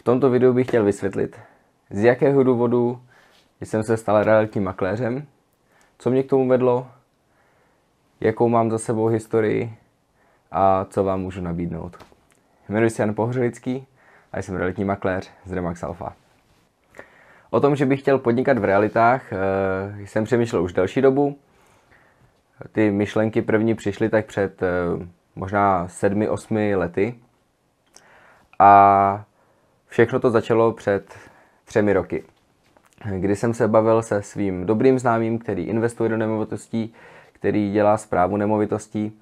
V tomto videu bych chtěl vysvětlit, z jakého důvodu jsem se stal realitním makléřem, co mě k tomu vedlo, jakou mám za sebou historii a co vám můžu nabídnout. Jmenuji se Jan Pohřelický a jsem realitní makléř z Remax Alpha. O tom, že bych chtěl podnikat v realitách, eh, jsem přemýšlel už další dobu. Ty myšlenky první přišly tak před eh, možná sedmi, osmi lety. A Všechno to začalo před třemi roky, kdy jsem se bavil se svým dobrým známým, který investuje do nemovitostí, který dělá zprávu nemovitostí.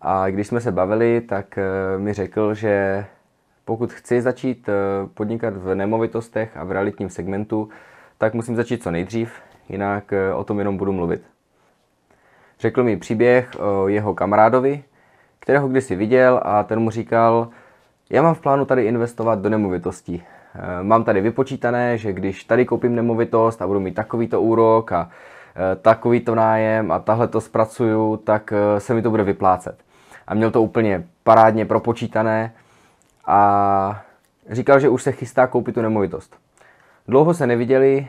A když jsme se bavili, tak eh, mi řekl, že pokud chci začít eh, podnikat v nemovitostech a v realitním segmentu, tak musím začít co nejdřív, jinak eh, o tom jenom budu mluvit. Řekl mi příběh o jeho kamarádovi, kterého kdysi viděl a ten mu říkal, já mám v plánu tady investovat do nemovitostí. Eh, mám tady vypočítané, že když tady koupím nemovitost a budu mít takovýto úrok a eh, takovýto nájem a tahle to zpracuju, tak eh, se mi to bude vyplácet. A měl to úplně parádně propočítané a říkal, že už se chystá koupit tu nemovitost. Dlouho se neviděli,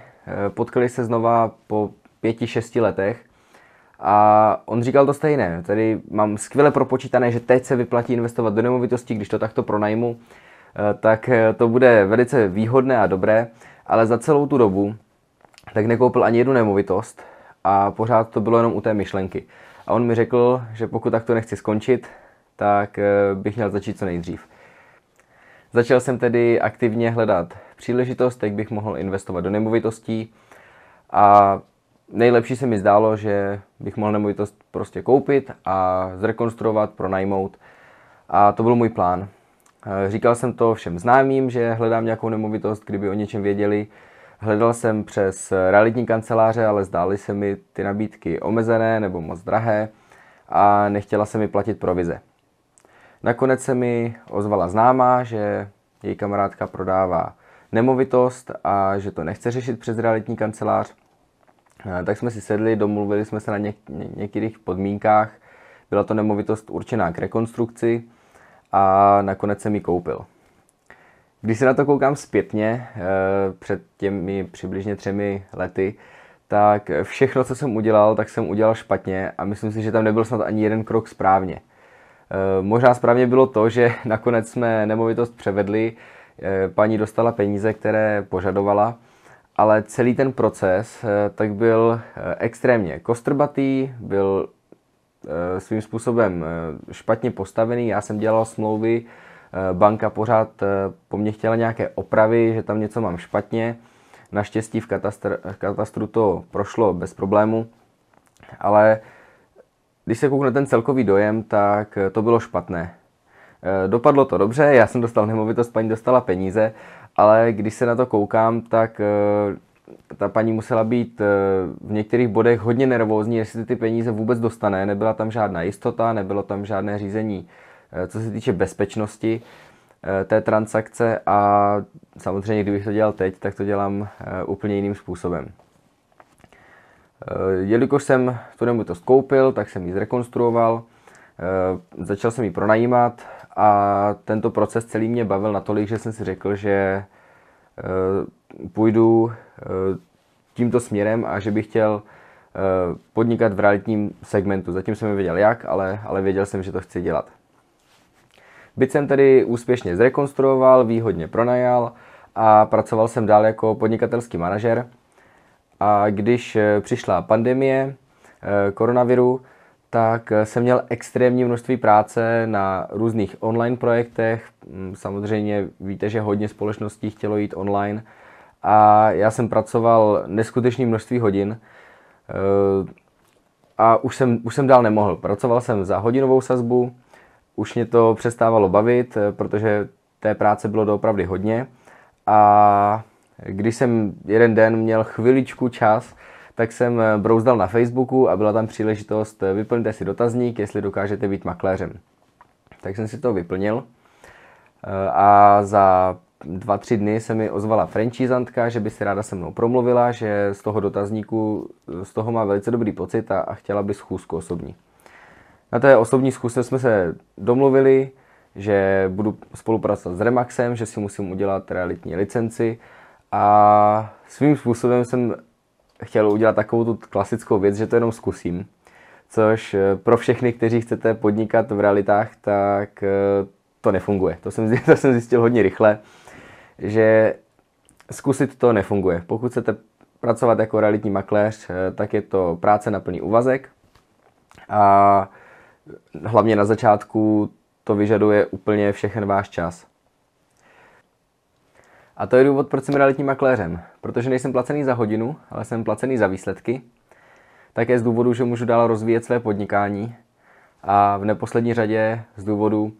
potkali se znova po pěti, šesti letech a on říkal to stejné. Tady mám skvěle propočítané, že teď se vyplatí investovat do nemovitosti, když to takto pronajmu, eh, tak eh, to bude velice výhodné a dobré, ale za celou tu dobu tak nekoupil ani jednu nemovitost a pořád to bylo jenom u té myšlenky. A on mi řekl, že pokud takto nechci skončit, tak eh, bych měl začít co nejdřív. Začal jsem tedy aktivně hledat příležitost, jak bych mohl investovat do nemovitostí a nejlepší se mi zdálo, že bych mohl nemovitost prostě koupit a zrekonstruovat, pronajmout. A to byl můj plán. Eh, říkal jsem to všem známým, že hledám nějakou nemovitost, kdyby o něčem věděli. Hledal jsem přes realitní kanceláře, ale zdály se mi ty nabídky omezené nebo moc drahé a nechtěla se mi platit provize. Nakonec se mi ozvala známá, že její kamarádka prodává nemovitost a že to nechce řešit přes realitní kancelář Eh, tak jsme si sedli, domluvili jsme se na něk- některých podmínkách. Byla to nemovitost určená k rekonstrukci a nakonec jsem ji koupil. Když se na to koukám zpětně, eh, před těmi přibližně třemi lety, tak všechno, co jsem udělal, tak jsem udělal špatně a myslím si, že tam nebyl snad ani jeden krok správně. Eh, možná správně bylo to, že nakonec jsme nemovitost převedli, paní dostala peníze, které požadovala, ale celý ten proces eh, tak byl eh, extrémně kostrbatý, byl eh, svým způsobem špatně postavený. Já jsem dělal smlouvy, banka pořád po mně chtěla nějaké opravy, že tam něco mám špatně. Naštěstí v, katastr, v katastru to prošlo bez problému, ale když se kouknu na ten celkový dojem, tak to bylo špatné. Dopadlo to dobře, já jsem dostal nemovitost, paní dostala peníze, ale když se na to koukám, tak eh, ta paní musela být eh, v některých bodech hodně nervózní, jestli ty peníze vůbec dostane. Nebyla tam žádná jistota, nebylo tam žádné řízení, eh, co se týče bezpečnosti té transakce a samozřejmě, kdybych to dělal teď, tak to dělám úplně jiným způsobem. Jelikož jsem tu nemovitost koupil, tak jsem ji zrekonstruoval – Eh, začal jsem ji pronajímat a tento proces celý mě bavil natolik, že jsem si řekl, že eh, půjdu eh, tímto směrem a že bych chtěl podnikat v realitním segmentu. Zatím jsem nevěděl jak, ale, ale věděl jsem, že to chci dělat. Byt jsem tedy úspěšně zrekonstruoval, výhodně pronajal a pracoval jsem dál jako podnikatelský manažer. A když přišla pandemie koronaviru, tak eh, jsem měl extrémní množství práce na různých online projektech. Mm, samozřejmě víte, že hodně společností chtělo jít online a já jsem pracoval neskutečné množství hodin eh, a už jsem, už jsem dál nemohl. Pracoval jsem za hodinovou sazbu, už mě to přestávalo bavit, eh, protože té práce bylo doopravdy hodně a když jsem jeden den měl chviličku čas, tak jsem eh, brouzdal na Facebooku a byla tam příležitost, eh, vyplňte si dotazník, jestli dokážete být makléřem. Tak jsem si to vyplnil eh, a za dva, tři dny se mi ozvala franchisantka, že by si ráda se mnou promluvila, že z toho dotazníku, z toho má velice dobrý pocit a, a chtěla by schůzku osobní. Na té osobní schůzce jsme se domluvili, že budu spolupracovat s Remaxem, že si musím udělat realitní licenci a svým způsobem jsem chtěl udělat takovou tu klasickou věc, že to jenom zkusím. Což eh, pro všechny, kteří chcete podnikat v realitách, tak eh, to nefunguje. To jsem, to jsem zjistil hodně rychle, že zkusit to nefunguje. Pokud chcete pracovat jako realitní makléř, eh, tak je to práce na plný uvazek. a hlavně na začátku to vyžaduje úplně všechen váš čas. A to je důvod, proč jsem realitním makléřem. Protože nejsem placený za hodinu, ale jsem placený za výsledky. Také z důvodu, že můžu dál rozvíjet své podnikání. A v neposlední řadě z důvodu,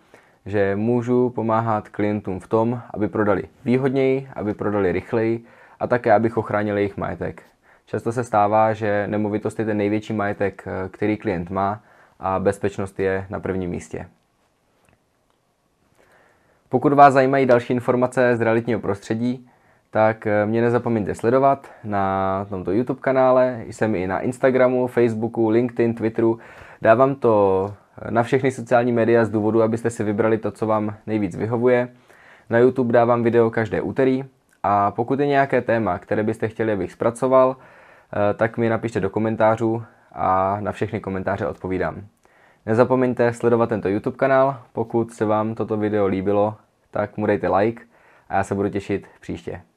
že můžu pomáhat klientům v tom, aby prodali výhodněji, aby prodali rychleji a také, abych ochránil jejich majetek. Často se stává, že nemovitost je ten největší majetek, eh, který klient má a bezpečnost je na prvním místě. Pokud vás zajímají další informace z realitního prostředí, tak eh, mě nezapomeňte sledovat na tomto YouTube kanále, jsem i na Instagramu, Facebooku, LinkedIn, Twitteru. Dávám to eh, na všechny sociální média z důvodu, abyste si vybrali to, co vám nejvíc vyhovuje. Na YouTube dávám video každé úterý a pokud je nějaké téma, které byste chtěli, abych zpracoval, eh, tak mi napište do komentářů a na všechny komentáře odpovídám. Nezapomeňte sledovat tento YouTube kanál, pokud se vám toto video líbilo, tak mu dejte like a já se budu těšit příště.